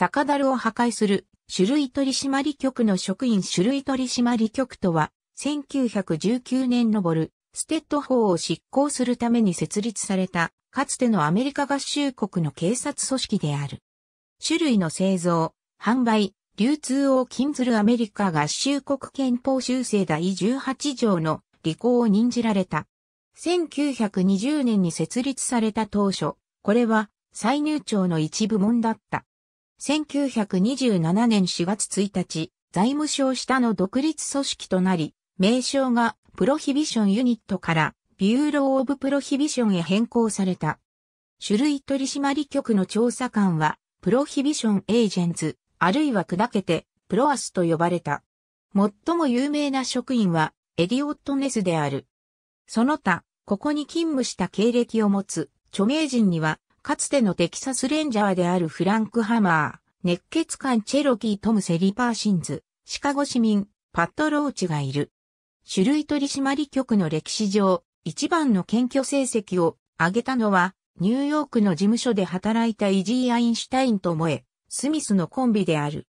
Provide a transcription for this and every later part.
酒樽を破壊する、種類取締局の職員種類取締局とは、1919年のボル、ステッド法を執行するために設立された、かつてのアメリカ合衆国の警察組織である。種類の製造、販売、流通を禁ずるアメリカ合衆国憲法修正第18条の履行を任じられた。1920年に設立された当初、これは最入庁の一部門だった。1927年4月1日、財務省下の独立組織となり、名称がプロヒビションユニットからビューロー・オブ・プロヒビションへ変更された。種類取締局の調査官は、プロヒビション・エージェンツ、あるいは砕けて、プロアスと呼ばれた。最も有名な職員は、エディオット・ネスである。その他、ここに勤務した経歴を持つ、著名人には、かつてのテキサスレンジャーであるフランク・ハマー、熱血漢チェロキー・トム・セリパー・シンズ、シカゴ市民、パッド・ローチがいる。種類取締局の歴史上、一番の検挙成績を上げたのは、ニューヨークの事務所で働いたイジー・アインシュタインと萌え、スミスのコンビである。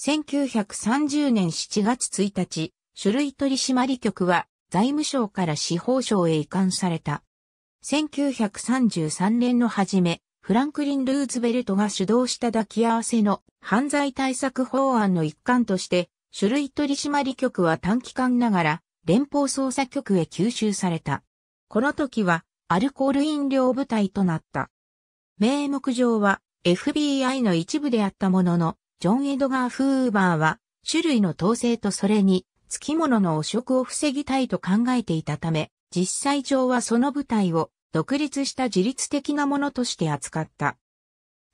1930年7月1日、種類取締局は財務省から司法省へ移管された。1933年の初め、フランクリン・ルーズベルトが主導した抱き合わせの犯罪対策法案の一環として、種類取締局は短期間ながら連邦捜査局へ吸収された。この時はアルコール飲料部隊となった。名目上は FBI の一部であったものの、ジョン・エドガー・フーバーは種類の統制とそれに付き物の汚職を防ぎたいと考えていたため、実際上はその部隊を独立した自律的なものとして扱った。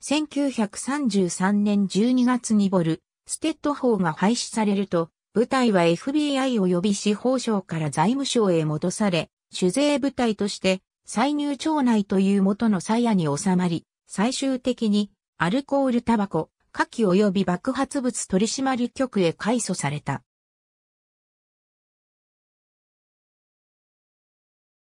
1933年12月にボル、ステッド法が廃止されると、部隊は FBI 及び司法省から財務省へ戻され、主税部隊として歳入町内という元の鞘に収まり、最終的にアルコールタバコ、火器及び爆発物取締局へ改組された。